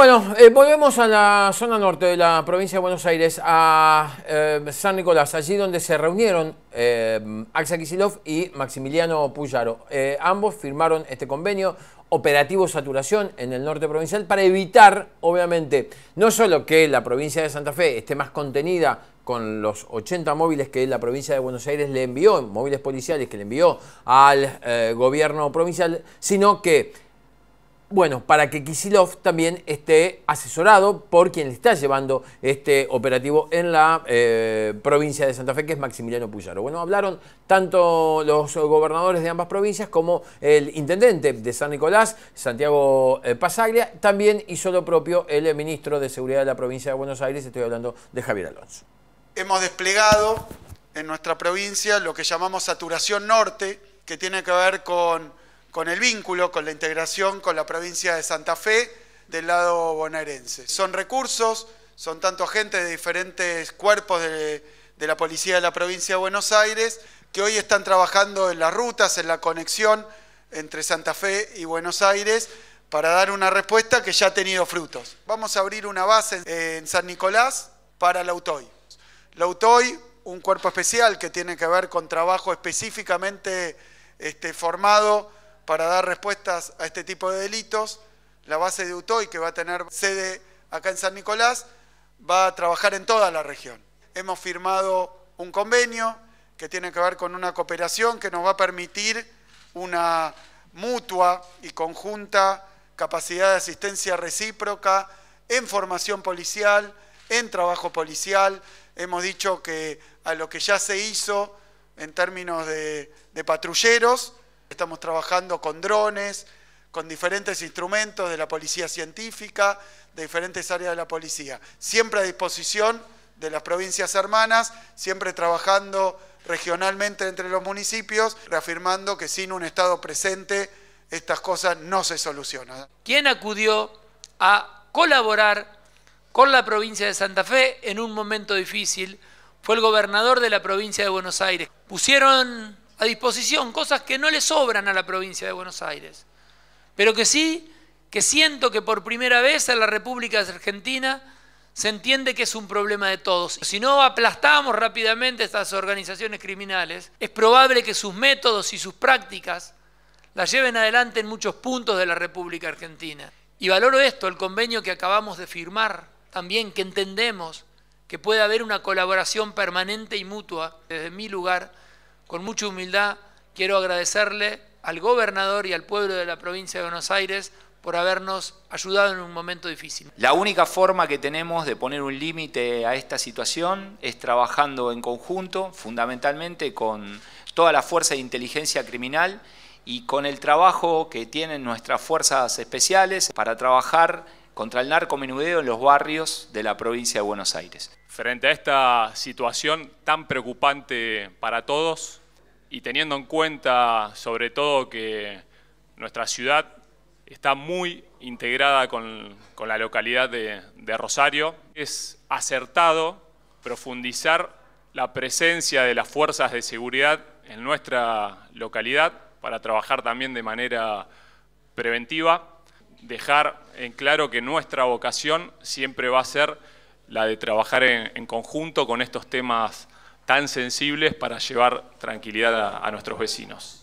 Bueno, eh, volvemos a la zona norte de la provincia de Buenos Aires, a eh, San Nicolás, allí donde se reunieron eh, Kicilov y Maximiliano Puyaro. Eh, ambos firmaron este convenio operativo saturación en el norte provincial para evitar, obviamente, no solo que la provincia de Santa Fe esté más contenida con los 80 móviles que la provincia de Buenos Aires le envió, móviles policiales que le envió al gobierno provincial, sino que bueno, para que Kisilov también esté asesorado por quien le está llevando este operativo en la eh, provincia de Santa Fe, que es Maximiliano Puyaro. Bueno, hablaron tanto los gobernadores de ambas provincias como el intendente de San Nicolás, Santiago eh, Pasaglia, también hizo lo propio el ministro de Seguridad de la provincia de Buenos Aires, estoy hablando de Javier Alonso. Hemos desplegado en nuestra provincia lo que llamamos saturación norte, que tiene que ver con con el vínculo, con la integración con la provincia de Santa Fe del lado bonaerense. Son recursos, son tanto gente de diferentes cuerpos de, la policía de la provincia de Buenos Aires que hoy están trabajando en las rutas, en la conexión entre Santa Fe y Buenos Aires para dar una respuesta que ya ha tenido frutos. Vamos a abrir una base en San Nicolás para la UTOI. La UTOI, un cuerpo especial que tiene que ver con trabajo específicamente este, formado para dar respuestas a este tipo de delitos. La base de UTOI, que va a tener sede acá en San Nicolás, va a trabajar en toda la región. Hemos firmado un convenio que tiene que ver con una cooperación que nos va a permitir una mutua y conjunta capacidad de asistencia recíproca en formación policial, en trabajo policial. Hemos dicho que a lo que ya se hizo en términos de, de patrulleros, Estamos trabajando con drones, con diferentes instrumentos de la policía científica, de diferentes áreas de la policía. Siempre a disposición de las provincias hermanas, siempre trabajando regionalmente entre los municipios, reafirmando que sin un Estado presente estas cosas no se solucionan. ¿Quién acudió a colaborar con la provincia de Santa Fe en un momento difícil? Fue el gobernador de la provincia de Buenos Aires. Pusieron a disposición cosas que no le sobran a la provincia de Buenos Aires, pero que sí, que siento que por primera vez en la República Argentina se entiende que es un problema de todos. Si no aplastamos rápidamente estas organizaciones criminales, es probable que sus métodos y sus prácticas las lleven adelante en muchos puntos de la República Argentina. Y valoro esto, el convenio que acabamos de firmar, también que entendemos que puede haber una colaboración permanente y mutua desde mi lugar con mucha humildad quiero agradecerle al gobernador y al pueblo de la provincia de Buenos Aires por habernos ayudado en un momento difícil. La única forma que tenemos de poner un límite a esta situación es trabajando en conjunto, fundamentalmente con toda la fuerza de inteligencia criminal y con el trabajo que tienen nuestras fuerzas especiales para trabajar contra el menudeo en los barrios de la provincia de Buenos Aires. Frente a esta situación tan preocupante para todos, y teniendo en cuenta sobre todo que nuestra ciudad está muy integrada con, la localidad de, Rosario, es acertado profundizar la presencia de las fuerzas de seguridad en nuestra localidad para trabajar también de manera preventiva, dejar en claro que nuestra vocación siempre va a ser la de trabajar en, en conjunto con estos temas tan sensibles para llevar tranquilidad a, nuestros vecinos.